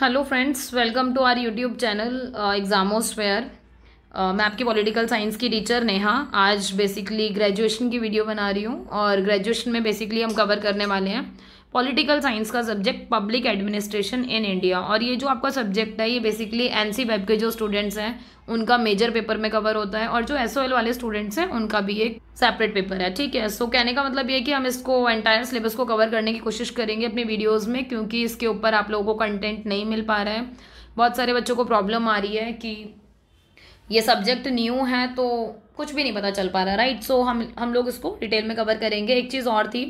Hello friends welcome to our YouTube channel Examosphere मैं आपकी political science की teacher Neha आज बेसिकली ग्रेजुएशन की वीडियो बना रही हूँ और ग्रेजुएशन में बेसिकली हम कवर करने वाले हैं पॉलिटिकल साइंस का subject public administration in India और ये जो आपका सब्जेक्ट है ये बेसिकली एन सी वेब के जो स्टूडेंट्स हैं उनका मेजर पेपर में कवर होता है और जो एस ओ एल वाले स्टूडेंट्स हैं उनका भी एक सेपरेट पेपर है ठीक है सो so, कहने का मतलब ये कि हम इसको एंटायर सिलेबस को कवर करने की कोशिश करेंगे अपनी वीडियोज़ में क्योंकि इसके ऊपर आप लोगों को कंटेंट नहीं मिल पा रहा है बहुत सारे बच्चों को प्रॉब्लम आ रही है कि ये सब्जेक्ट न्यू है तो कुछ भी नहीं पता चल पा रहा राइट सो so, हम हम लोग इसको डिटेल में कवर करेंगे एक चीज़ और थी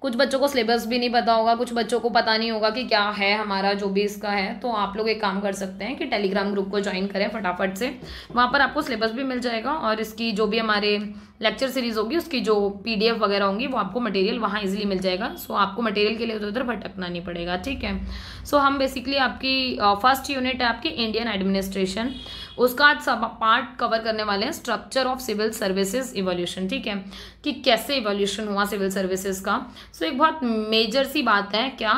कुछ बच्चों को सिलेबस भी नहीं पता होगा कुछ बच्चों को पता नहीं होगा कि क्या है हमारा जो भी इसका है तो आप लोग एक काम कर सकते हैं कि टेलीग्राम ग्रुप को ज्वाइन करें फटाफट से वहाँ पर आपको सिलेबस भी मिल जाएगा और इसकी जो भी हमारे लेक्चर सीरीज होगी उसकी जो पीडीएफ वगैरह होंगी वो आपको मटेरियल वहाँ इजीली मिल जाएगा सो आपको मटेरियल के लिए उधर तो उधर भटकना नहीं पड़ेगा ठीक है सो हम बेसिकली आपकी फर्स्ट यूनिट है आपकी इंडियन एडमिनिस्ट्रेशन उसका आज सब पार्ट कवर करने वाले हैं structure of civil services evolution ठीक है कि कैसे इवोल्यूशन हुआ सिविल सर्विसेज का सो so, एक बहुत मेजर सी बात है क्या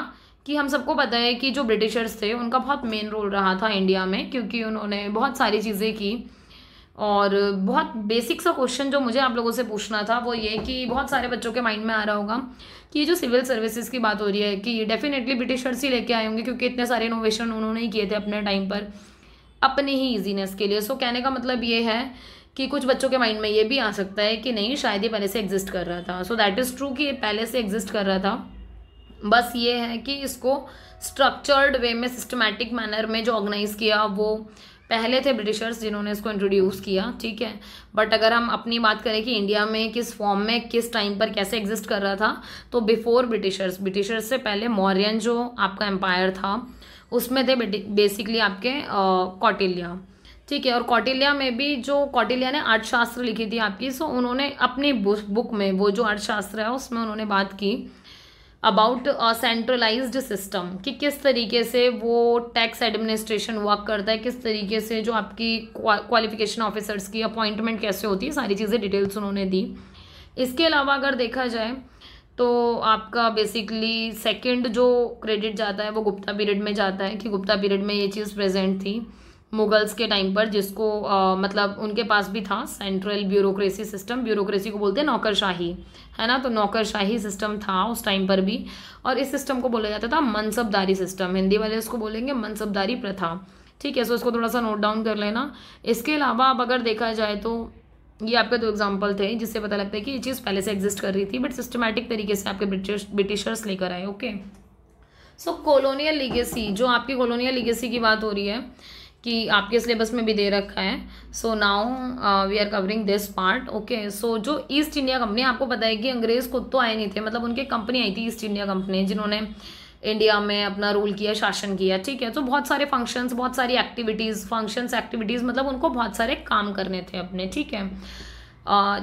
कि हम सबको पता है कि जो ब्रिटिशर्स थे उनका बहुत मेन रोल रहा था इंडिया में क्योंकि उन्होंने बहुत सारी चीज़ें की और बहुत बेसिक सा क्वेश्चन जो मुझे आप लोगों से पूछना था वो ये कि बहुत सारे बच्चों के माइंड में आ रहा होगा कि ये जो सिविल सर्विसेज की बात हो रही है कि डेफिनेटली ब्रिटिशर्स ही लेके आए होंगे क्योंकि इतने सारे इनोवेशन उन्होंने ही किए थे अपने टाइम पर अपने ही इजीनेस के लिए सो कहने का मतलब ये है कि कुछ बच्चों के माइंड में ये भी आ सकता है कि नहीं शायद ये पहले से एग्जिस्ट कर रहा था सो दैट इज़ ट्रू कि ये पहले से एग्जिस्ट कर रहा था बस ये है कि इसको स्ट्रक्चर्ड वे में सिस्टमेटिक मैनर में जो ऑर्गेनाइज़ किया वो पहले थे ब्रिटिशर्स जिन्होंने इसको इंट्रोड्यूस किया ठीक है बट अगर हम अपनी बात करें कि इंडिया में किस फॉर्म में किस टाइम पर कैसे एग्जिस्ट कर रहा था तो बिफोर ब्रिटिशर्स ब्रिटिशर्स से पहले मौर्यन जो आपका एम्पायर था उसमें थे बेसिकली आपके कौटिल्या ठीक है और कौटिल्या में भी जो कौटिल्या ने अर्थशास्त्र लिखी थी आपकी सो उन्होंने अपनी बुक में वो जो अर्थशास्त्र है उसमें उन्होंने बात की अबाउट सेंट्रलाइज सिस्टम कि किस तरीके से वो टैक्स एडमिनिस्ट्रेशन वर्क करता है किस तरीके से जो आपकी क्वालिफिकेशन ऑफिसर्स की अपॉइंटमेंट कैसे होती है सारी चीज़ें डिटेल्स उन्होंने दी इसके अलावा अगर देखा जाए तो आपका बेसिकली सेकेंड जो क्रेडिट जाता है वो गुप्ता पीरियड में जाता है कि गुप्ता पीरियड में ये चीज़ प्रेजेंट थी मुगल्स के टाइम पर जिसको आ, मतलब उनके पास भी था सेंट्रल ब्यूरोक्रेसी सिस्टम ब्यूरोक्रेसी को बोलते हैं नौकरशाही है ना तो नौकरशाही सिस्टम था उस टाइम पर भी और इस सिस्टम को बोला जाता था मनसबदारी सिस्टम हिंदी वाले इसको बोलेंगे मनसबदारी प्रथा ठीक है सो इसको थोड़ा सा नोट डाउन कर लेना इसके अलावा अब अगर देखा जाए तो ये आपके दो एग्जाम्पल थे जिससे पता लगता है कि ये चीज़ पहले से एग्जिस्ट कर रही थी बट सिस्टमेटिक तरीके से आपके ब्रिटिश ब्रिटिशर्स लेकर आए ओके सो कॉलोनियल लीगेसी जो आपकी कॉलोनियल लीगेसी की बात हो रही है कि आपके सिलेबस में भी दे रखा है so now we are covering this part okay so जो ईस्ट इंडिया कंपनी आपको पता है कि अंग्रेज़ खुद तो आए नहीं थे मतलब उनकी कंपनी आई थी ईस्ट इंडिया कंपनी जिन्होंने इंडिया में अपना रूल किया शासन किया ठीक है तो बहुत सारे फंक्शंस बहुत सारी एक्टिविटीज़ फंक्शंस एक्टिविटीज़ मतलब उनको बहुत सारे काम करने थे अपने ठीक है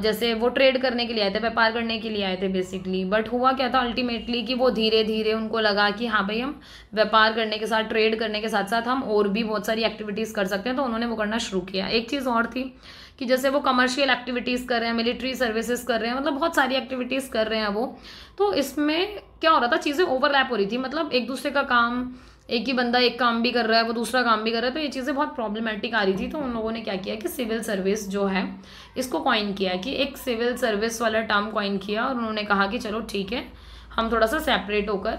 जैसे वो ट्रेड करने के लिए आए थे व्यापार करने के लिए आए थे बेसिकली बट हुआ क्या था अल्टीमेटली कि वो धीरे धीरे उनको लगा कि हाँ भाई हम व्यापार करने के साथ ट्रेड करने के साथ साथ हम और भी बहुत सारी एक्टिविटीज़ कर सकते हैं तो उन्होंने वो करना शुरू किया एक चीज़ और थी कि जैसे वो कमर्शियल एक्टिविटीज़ कर रहे हैं मिलिट्री सर्विसेज कर रहे हैं मतलब बहुत सारी एक्टिविटीज़ कर रहे हैं वो तो इसमें क्या हो रहा था चीज़ें ओवरलैप हो रही थी मतलब एक दूसरे का काम एक ही बंदा एक काम भी कर रहा है वो दूसरा काम भी कर रहा है तो ये चीज़ें बहुत प्रॉब्लमेटिक आ रही थी तो उन लोगों ने क्या किया कि सिविल सर्विस जो है इसको कॉइन किया कि एक सिविल सर्विस वाला टर्म कॉइन किया और उन्होंने कहा कि चलो ठीक है हम थोड़ा सा सेपरेट होकर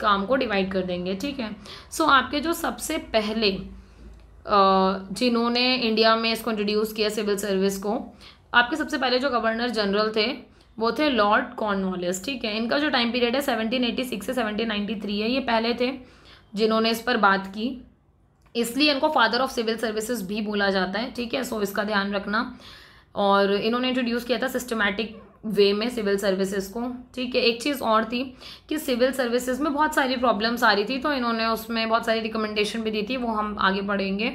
काम को डिवाइड कर देंगे ठीक है सो so, आपके जो सबसे पहले जिन्होंने इंडिया में इसको इंट्रोड्यूस किया सिविल सर्विस को आपके सबसे पहले जो गवर्नर जनरल थे वो थे लॉर्ड कॉर्नवालिस ठीक है इनका जो टाइम पीरियड है 1786 से 1793 है ये पहले थे जिन्होंने इस पर बात की इसलिए इनको फादर ऑफ सिविल सर्विसेज भी बोला जाता है ठीक है सो इसका ध्यान रखना और इन्होंने इंट्रोड्यूस किया था सिस्टमैटिक वे में सिविल सर्विसेज को ठीक है एक चीज़ और थी कि सिविल सर्विसेज में बहुत सारी प्रॉब्लम्स आ रही थी तो इन्होंने उसमें बहुत सारी रिकमेंडेशन भी दी थी वो हम आगे बढ़ेंगे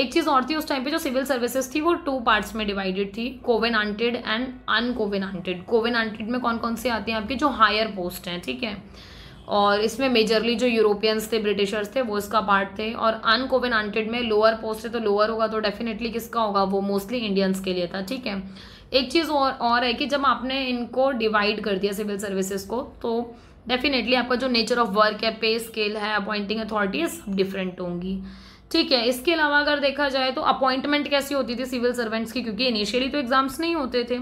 एक चीज़ और थी उस टाइम पे जो सिविल सर्विसेज थी वो टू पार्ट्स में डिवाइडेड थी कोवेनांटेड एंड अनकोवेनांटेड कोवेनांटेड में कौन कौन से आती हैं आपके जो हायर पोस्ट हैं ठीक है थीके? और इसमें मेजरली जो यूरोपियंस थे ब्रिटिशर्स थे वो इसका पार्ट थे और आंटेड में लोअर पोस्ट है तो लोअर होगा तो डेफिनेटली किसका होगा वो मोस्टली इंडियंस के लिए था ठीक है एक चीज़ और और है कि जब आपने इनको डिवाइड कर दिया सिविल सर्विसेज को तो डेफिनेटली आपका जो नेचर ऑफ वर्क है पे स्केल है अपॉइंटिंग अथॉरिटी है सब डिफरेंट होंगी ठीक है इसके अलावा अगर देखा जाए तो अपॉइंटमेंट कैसी होती थी सिविल सर्वेंट्स की क्योंकि इनिशियली तो एग्जाम्स नहीं होते थे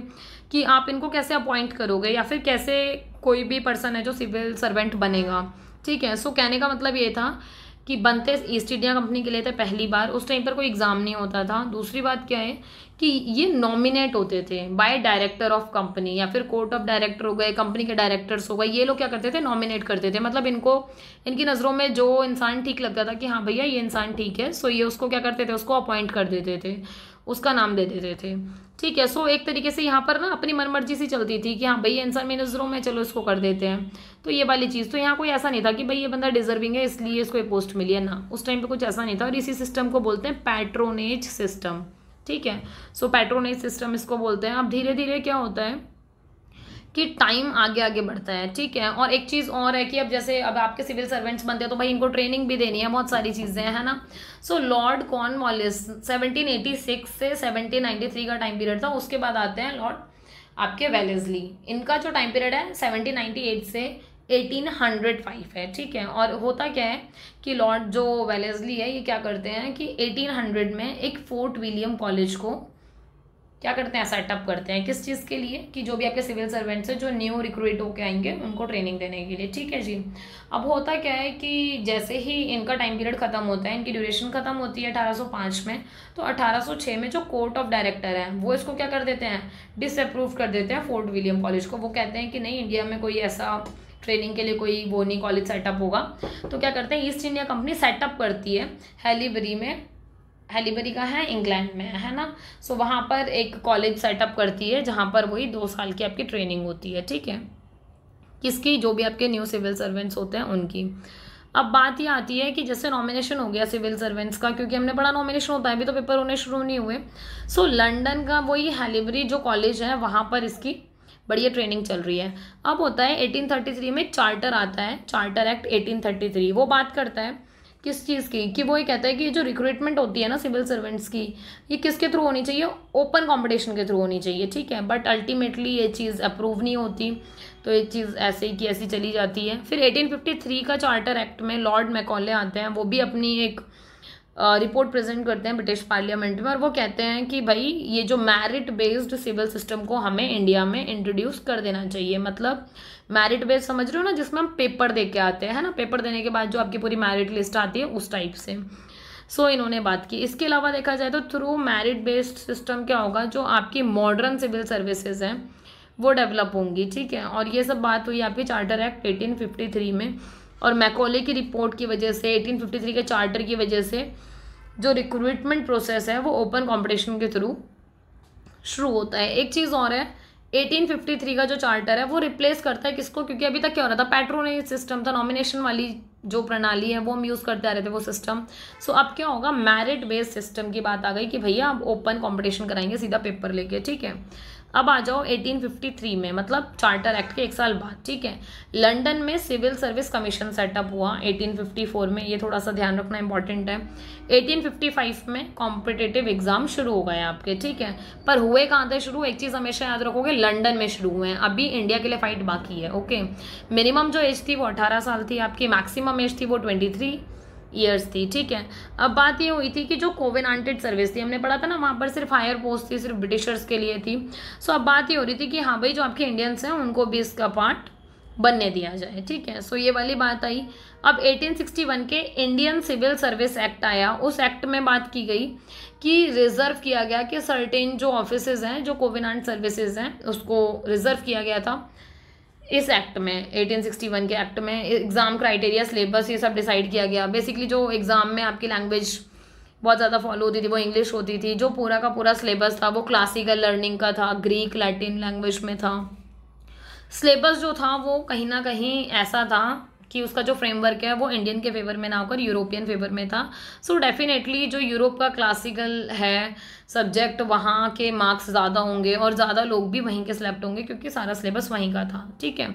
कि आप इनको कैसे अपॉइंट करोगे या फिर कैसे कोई भी पर्सन है जो सिविल सर्वेंट बनेगा ठीक है सो so, कहने का मतलब ये था कि बनते ईस्ट इंडिया कंपनी के लिए थे तो पहली बार उस टाइम पर कोई एग्ज़ाम नहीं होता था दूसरी बात क्या है कि ये नॉमिनेट होते थे बाय डायरेक्टर ऑफ कंपनी या फिर कोर्ट ऑफ डायरेक्टर हो गए कंपनी के डायरेक्टर्स हो गए ये लोग क्या करते थे नॉमिनेट करते थे मतलब इनको इनकी नज़रों में जो इंसान ठीक लगता था कि हाँ भैया ये इंसान ठीक है सो ये उसको क्या करते थे उसको अपॉइंट कर देते थे उसका नाम दे देते थे ठीक है सो एक तरीके से यहाँ पर ना अपनी मनमर्जी सी चलती थी कि हाँ भैया इंसान मेरी नज़रों में चलो इसको कर देते हैं तो ये वाली चीज़ तो यहाँ कोई ऐसा नहीं था कि भाई ये बंदा डिजर्विंग है इसलिए इसको ये पोस्ट मिली है ना उस टाइम पे कुछ ऐसा नहीं था और इसी सिस्टम को बोलते हैं पैट्रोनेज सिस्टम ठीक है सो पैट्रोनेज सिस्टम इसको बोलते हैं अब धीरे धीरे क्या होता है कि टाइम आगे आगे बढ़ता है ठीक है और एक चीज़ और है कि अब जैसे अब आपके सिविल सर्वेंट्स बनते हैं तो भाई इनको ट्रेनिंग भी देनी है बहुत सारी चीज़ें हैं ना सो लॉर्ड कॉर्न 1786 से 1793 का टाइम पीरियड था उसके बाद आते हैं लॉर्ड आपके वेलेजली इनका जो टाइम पीरियड है सेवनटीन से 1805 है ठीक है और होता क्या है कि लॉर्ड जो वेलेजली है ये क्या करते हैं कि 1800 में एक फोर्ट विलियम कॉलेज को क्या करते हैं सेटअप करते हैं किस चीज़ के लिए कि जो भी आपके सिविल सर्वेंट्स हैं जो न्यू रिक्रूट होकर आएंगे उनको ट्रेनिंग देने के लिए ठीक है जी अब होता क्या है कि जैसे ही इनका टाइम पीरियड ख़त्म होता है इनकी ड्यूरेशन ख़त्म होती है 1805 में तो 1806 में जो कोर्ट ऑफ डायरेक्टर है वो इसको क्या कर देते हैं डिसअप्रूव कर देते हैं फोर्ट विलियम कॉलेज को वो कहते हैं कि नहीं इंडिया में कोई ऐसा ट्रेनिंग के लिए कोई वो नहीं कॉलेज सेटअप होगा तो क्या करते हैं ईस्ट इंडिया कंपनी सेटअप करती है हेलीबरी में हेलीबरी का है इंग्लैंड में है ना सो so, वहाँ पर एक कॉलेज सेटअप करती है जहाँ पर वही दो साल की आपकी ट्रेनिंग होती है ठीक है किसकी जो भी आपके न्यू सिविल सर्वेंट्स होते हैं उनकी अब बात ये आती है कि जैसे नॉमिनेशन हो गया सिविल सर्वेंट्स का क्योंकि हमने बड़ा नॉमिनेशन होता है अभी तो पेपर होने शुरू नहीं हुए सो so, लंडन का वही हेलीबरी जो कॉलेज है वहाँ पर इसकी बढ़िया ट्रेनिंग चल रही है अब होता है 1833 में चार्टर आता है चार्टर एक्ट 1833 वो बात करता है किस चीज़ की कि वो ये कहता है कि जो रिक्रूटमेंट होती है ना सिविल सर्वेंट्स की ये किसके थ्रू होनी चाहिए ओपन कॉम्पिटिशन के थ्रू होनी चाहिए ठीक है बट अल्टीमेटली ये चीज़ अप्रूव नहीं होती तो ये चीज़ ऐसे ही की ऐसी चली जाती है फिर 1853 का चार्टर एक्ट में लॉर्ड मैकॉले आते हैं वो भी अपनी एक रिपोर्ट प्रेजेंट करते हैं ब्रिटिश पार्लियामेंट में और वो कहते हैं कि भाई ये जो मैरिट बेस्ड सिविल सिस्टम को हमें इंडिया में इंट्रोड्यूस कर देना चाहिए मतलब मैरिट बेस्ड समझ रहे हो ना जिसमें हम पेपर दे के आते हैं है ना पेपर देने के बाद जो आपकी पूरी मैरिट लिस्ट आती है उस टाइप से सो so, इन्होंने बात की इसके अलावा देखा जाए तो थ्रू मैरिट बेस्ड सिस्टम क्या होगा जो आपकी मॉडर्न सिविल सर्विसेज हैं वो डेवलप होंगी ठीक है और ये सब बात हुई आपकी चार्टर एक्ट एटीन में और मैकोले की रिपोर्ट की वजह से 1853 के चार्टर की वजह से जो रिक्रूटमेंट प्रोसेस है वो ओपन कंपटीशन के थ्रू शुरू होता है एक चीज़ और है 1853 का जो चार्टर है वो रिप्लेस करता है किसको क्योंकि अभी तक क्या हो रहा था पेट्रोन सिस्टम था नॉमिनेशन वाली जो प्रणाली है वो हम यूज़ करते आ रहे थे वो सिस्टम सो अब क्या होगा मैरिट बेस्ड सिस्टम की बात आ गई कि भैया आप ओपन कॉम्पिटिशन कराएंगे सीधा पेपर लेके ठीक है अब आ जाओ 1853 में मतलब चार्टर एक्ट के एक साल बाद ठीक है लंदन में सिविल सर्विस कमीशन सेटअप हुआ 1854 में ये थोड़ा सा ध्यान रखना इंपॉर्टेंट है 1855 में कॉम्पिटेटिव एग्जाम शुरू हो गए आपके ठीक है पर हुए कहाँ थे शुरू एक चीज़ हमेशा याद रखोगे लंडन में शुरू हुए हैं अभी इंडिया के लिए फाइट बाकी है ओके मिनिमम जो एज थी वो अठारह साल थी आपकी मैक्सिमम एज थी वो ट्वेंटी ईयर्स थी ठीक है अब बात ये हुई थी कि जो कोविनटेड सर्विस थी हमने पढ़ा था ना वहाँ पर सिर्फ हायर पोस्ट थी सिर्फ ब्रिटिशर्स के लिए थी सो अब बात ये हो रही थी कि हाँ भाई जो आपके इंडियंस हैं उनको भी इसका पार्ट बनने दिया जाए ठीक है सो ये वाली बात आई अब 1861 के इंडियन सिविल सर्विस एक्ट आया उस एक्ट में बात की गई कि रिजर्व किया गया कि सर्टेन जो ऑफिसेज हैं जो कोविनांट सर्विसेज हैं उसको रिजर्व किया गया था इस एक्ट में 1861 के एक्ट में एग्ज़ाम क्राइटेरिया सिलेबस ये सब डिसाइड किया गया बेसिकली जो एग्ज़ाम में आपकी लैंग्वेज बहुत ज़्यादा फॉलो होती थी वो इंग्लिश होती थी जो पूरा का पूरा सिलेबस था वो क्लासिकल लर्निंग का था ग्रीक लैटिन लैंग्वेज में था सिलेबस जो था वो कहीं ना कहीं ऐसा था कि उसका जो फ्रेमवर्क है वो इंडियन के फेवर में ना होकर यूरोपियन फेवर में था सो so डेफिनेटली जो यूरोप का क्लासिकल है सब्जेक्ट वहाँ के मार्क्स ज़्यादा होंगे और ज़्यादा लोग भी वहीं के सिलेक्ट होंगे क्योंकि सारा सिलेबस वहीं का था ठीक है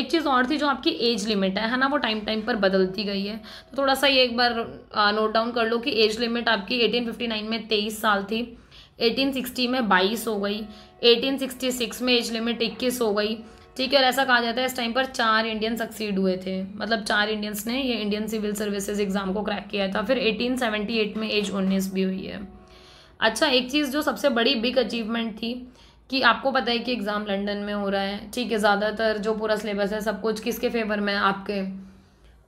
एक चीज़ और थी जो आपकी एज लिमिट है है ना वो टाइम टाइम पर बदलती गई है तो थोड़ा सा ये एक बार नोट डाउन कर लो कि एज लिमिट आपकी एटीन में तेईस साल थी 1860 में बाईस हो गई 1866 में एज लिमिट इक्कीस हो गई ठीक है और ऐसा कहा जाता है इस टाइम पर चार इंडियन सक्सीड हुए थे मतलब चार इंडियंस ने ये इंडियन सिविल सर्विसेज एग्ज़ाम को क्रैक किया था फिर 1878 में एज 19 भी हुई है अच्छा एक चीज़ जो सबसे बड़ी बिग अचीवमेंट थी कि आपको पता है कि एग्ज़ाम लंडन में हो रहा है ठीक है ज़्यादातर जो पूरा सिलेबस है सब कुछ किसके फेवर में है आपके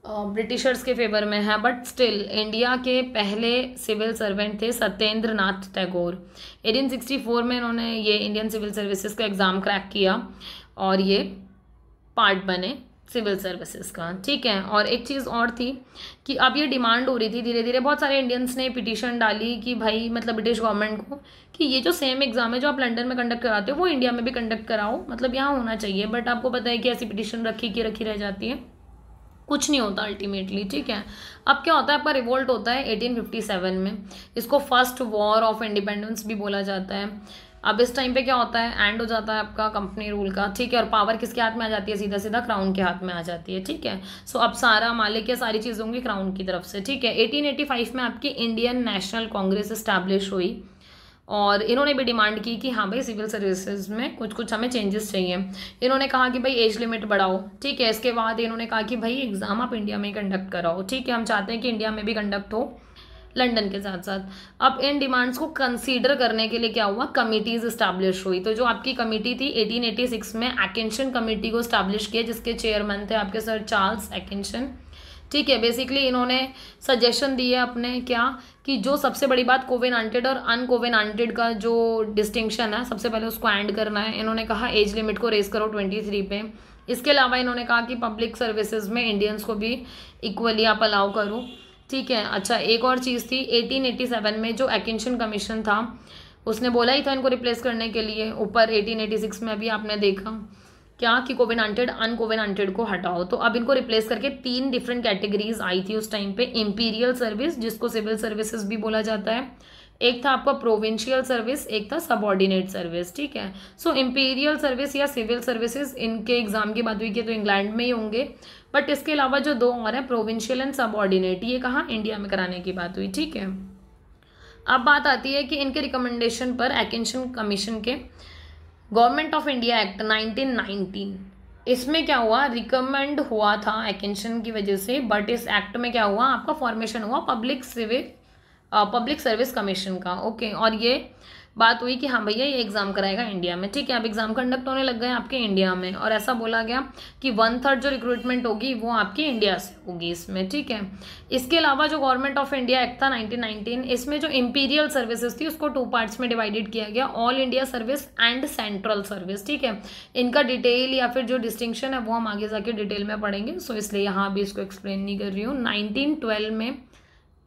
ब्रिटिशर्स के फेवर में है बट स्टिल इंडिया के पहले सिविल सर्वेंट थे सत्येंद्र नाथ टैगोर एटीन में इन्होंने ये इंडियन सिविल सर्विसेज का एग्ज़ाम क्रैक किया और ये पार्ट बने सिविल सर्विसेज का ठीक है और एक चीज़ और थी कि अब ये डिमांड हो रही थी धीरे धीरे बहुत सारे इंडियंस ने पिटिशन डाली कि भाई मतलब ब्रिटिश गवर्नमेंट को कि ये जो सेम एग्ज़ाम है जो आप लंदन में कंडक्ट कराते हो वो इंडिया में भी कंडक्ट कराओ मतलब यहाँ होना चाहिए बट आपको पता है कि ऐसी पिटिशन रखी की रखी रह जाती है कुछ नहीं होता अल्टीमेटली ठीक है अब क्या होता है आपका रिवोल्ट होता है एटीन में इसको फर्स्ट वॉर ऑफ इंडिपेंडेंस भी बोला जाता है अब इस टाइम पे क्या होता है एंड हो जाता है आपका कंपनी रूल का ठीक है और पावर किसके हाथ में आ जाती है सीधा सीधा क्राउन के हाथ में आ जाती है ठीक है सो अब सारा मालिक या सारी चीज़ होंगी क्राउन की तरफ से ठीक है 1885 में आपकी इंडियन नेशनल कांग्रेस इस्टेब्लिश हुई और इन्होंने भी डिमांड की कि हाँ भाई सिविल सर्विसेज में कुछ कुछ हमें चेंजेस चाहिए इन्होंने कहा कि भाई एज लिमिट बढ़ाओ ठीक है इसके बाद इन्होंने कहा कि भाई एग्ज़ाम आप इंडिया में ही कंडक्ट कराओ ठीक है हम चाहते हैं कि इंडिया में भी कंडक्ट हो लंदन के साथ साथ अब इन डिमांड्स को कंसीडर करने के लिए क्या हुआ कमिटीज स्टैब्लिश हुई तो जो आपकी कमेटी थी 1886 में एकेंशन कमेटी को स्टैब्लिश किया जिसके चेयरमैन थे आपके सर चार्ल्स एकेंशन ठीक है बेसिकली इन्होंने सजेशन दिए अपने क्या कि जो सबसे बड़ी बात आंटेड और आंटेड का जो डिस्टिंक्शन है सबसे पहले उसको एंड करना है इन्होंने कहा एज लिमिट को रेस करो ट्वेंटी थ्री पे इसके अलावा इन्होंने कहा कि पब्लिक सर्विसेज में इंडियंस को भी इक्वली आप अलाउ करो ठीक है अच्छा एक और चीज़ थी 1887 में जो एक्शन कमीशन था उसने बोला ही था इनको रिप्लेस करने के लिए ऊपर 1886 में अभी आपने देखा क्या कि कोविन कोविनांटेड अनकोविनांटेड को हटाओ तो अब इनको रिप्लेस करके तीन डिफरेंट कैटेगरीज आई थी उस टाइम पे इम्पीरियल सर्विस जिसको सिविल सर्विसेज भी बोला जाता है एक था आपका प्रोविंशियल सर्विस एक था सबॉर्डिनेट सर्विस ठीक है सो इम्पीरियल सर्विस या सिविल सर्विसेज इनके एग्जाम की बात हुई कि तो इंग्लैंड में ही होंगे बट इसके अलावा जो दो और हैं प्रोविंशियल एंड सबॉर्डिनेट ये कहाँ इंडिया में कराने की बात हुई ठीक है अब बात आती है कि इनके रिकमेंडेशन पर एक्शन कमीशन के गवर्नमेंट ऑफ इंडिया एक्ट 1919 इसमें क्या हुआ रिकमेंड हुआ था एक्शन की वजह से बट इस एक्ट में क्या हुआ आपका फॉर्मेशन हुआ public civil public service commission का ओके और ये बात हुई कि हाँ भैया ये एग्ज़ाम कराएगा इंडिया में ठीक है अब एग्ज़ाम कंडक्ट होने लग गए आपके इंडिया में और ऐसा बोला गया कि वन थर्ड जो रिक्रूटमेंट होगी वो आपकी इंडिया से होगी इसमें ठीक है इसके अलावा जो गवर्नमेंट ऑफ इंडिया एक्ट था 1919 इसमें जो इम्पीरियल सर्विसेज थी उसको टू पार्ट्स में डिवाइडेड किया गया all India service and central service ठीक है इनका डिटेल या फिर जो डिस्टिंक्शन है वो हम आगे जाके डिटेल में पढ़ेंगे सो इसलिए यहाँ भी इसको एक्सप्लेन नहीं कर रही हूँ नाइनटीन में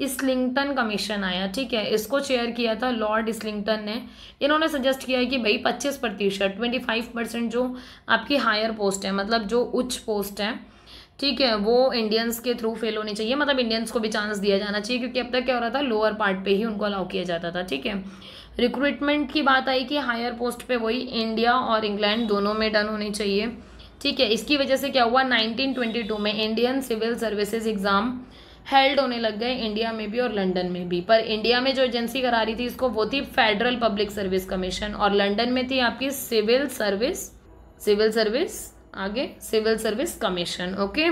इसलिंगटन कमीशन आया ठीक है इसको चेयर किया था लॉर्ड इसलिंगटन ने इन्होंने सजेस्ट किया कि भाई पच्चीस प्रतिशत ट्वेंटी फाइव परसेंट जो आपकी हायर पोस्ट है मतलब जो उच्च पोस्ट है ठीक है वो इंडियंस के थ्रू फेल होनी चाहिए मतलब इंडियंस को भी चांस दिया जाना चाहिए क्योंकि अब तक क्या हो रहा था लोअर पार्ट पे ही उनको अलाउ किया जाता था ठीक है रिक्रूटमेंट की बात आई कि हायर पोस्ट पे वही इंडिया और इंग्लैंड दोनों में डन होनी चाहिए ठीक है इसकी वजह से क्या हुआ 1922 में Indian civil services exam held होने लग गए इंडिया में भी और लंदन में भी पर इंडिया में जो एजेंसी करा रही थी इसको वो थी फेडरल पब्लिक सर्विस कमीशन और लंदन में थी आपकी सिविल सर्विस सिविल सर्विस आगे civil service commission okay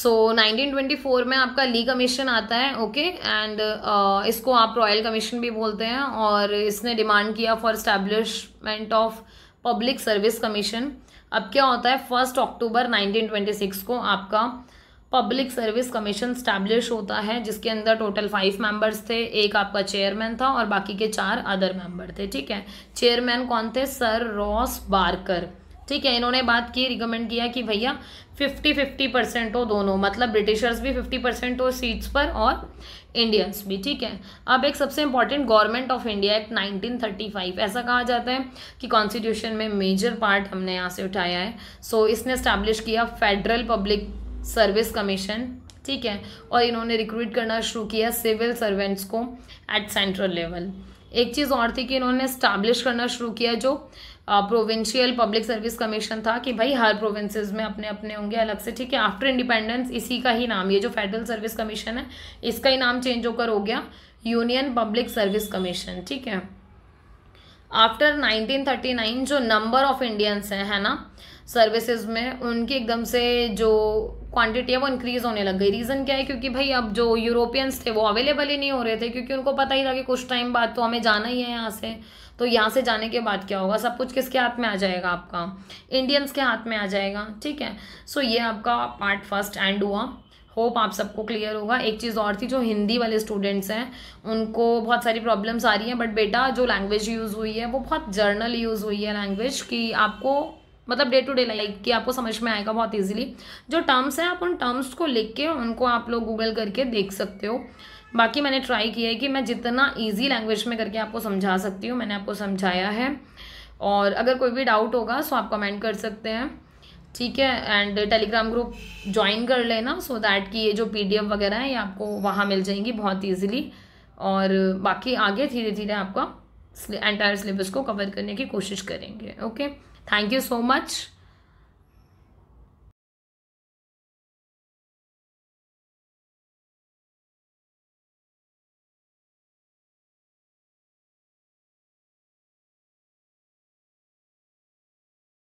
so so, 1924 में आपका ली कमीशन आता है ओके okay? एंड uh, इसको आप रॉयल कमीशन भी बोलते हैं और इसने डिमांड किया for establishment of public service commission अब क्या होता है फर्स्ट अक्टूबर 1926 को आपका पब्लिक सर्विस कमीशन स्टैब्लिश होता है जिसके अंदर टोटल फाइव मेंबर्स थे एक आपका चेयरमैन था और बाकी के चार अदर मेंबर थे ठीक है चेयरमैन कौन थे सर रॉस बारकर ठीक है इन्होंने बात की रिकमेंड किया कि भैया फिफ्टी फिफ्टी परसेंट हो दोनों मतलब ब्रिटिशर्स भी फिफ्टी परसेंट हो सीट्स पर और इंडियंस भी ठीक है अब एक सबसे important government of India act 1935 ऐसा कहा जाता है कि कॉन्स्टिट्यूशन में मेजर पार्ट हमने यहाँ से उठाया है सो so, इसने स्टैब्लिश किया फेडरल पब्लिक सर्विस कमीशन ठीक है और इन्होंने रिक्रूट करना शुरू किया सिविल सर्वेंट्स को एट सेंट्रल लेवल एक चीज़ और थी कि इन्होंने स्टैब्लिश करना शुरू किया जो प्रोविंशियल पब्लिक सर्विस कमीशन था कि भाई हर प्रोविंसेस में अपने अपने होंगे अलग से ठीक है आफ्टर इंडिपेंडेंस इसी का ही नाम ये जो फेडरल सर्विस कमीशन है इसका ही नाम चेंज होकर हो गया यूनियन पब्लिक सर्विस कमीशन ठीक है आफ्टर 1939 जो नंबर ऑफ इंडियंस हैं है ना सर्विसेज में उनकी एकदम से जो क्वांटिटी है वो इंक्रीज होने लग गई रीज़न क्या है क्योंकि भाई अब जो यूरोपियंस थे वो अवेलेबल ही नहीं हो रहे थे क्योंकि उनको पता ही था कि कुछ टाइम बाद तो हमें जाना ही है यहाँ से तो यहाँ से जाने के बाद क्या होगा सब कुछ किसके हाथ में आ जाएगा आपका इंडियंस के हाथ में आ जाएगा ठीक है सो so, ये आपका पार्ट फर्स्ट एंड हुआ होप आप सबको क्लियर होगा एक चीज़ और थी जो हिंदी वाले स्टूडेंट्स हैं उनको बहुत सारी प्रॉब्लम्स आ रही हैं बट बेटा जो लैंग्वेज यूज़ हुई है वो बहुत जर्नल यूज़ हुई है लैंग्वेज कि आपको मतलब डे टू डे लाइक कि आपको समझ में आएगा बहुत इजीली जो टर्म्स हैं आप उन टर्म्स को लिख के उनको आप लोग गूगल करके देख सकते हो बाकी मैंने ट्राई किया है कि मैं जितना ईजी लैंग्वेज में करके आपको समझा सकती हूँ मैंने आपको समझाया है और अगर कोई भी डाउट होगा सो तो आप कमेंट कर सकते हैं ठीक है एंड टेलीग्राम ग्रुप ज्वाइन कर लेना सो so दैट कि ये जो पी वगैरह है ये आपको वहाँ मिल जाएंगी बहुत ईजिली और बाकी आगे धीरे धीरे आपका एंटायर सिलेबस को कवर करने की कोशिश करेंगे okay Thank you so much.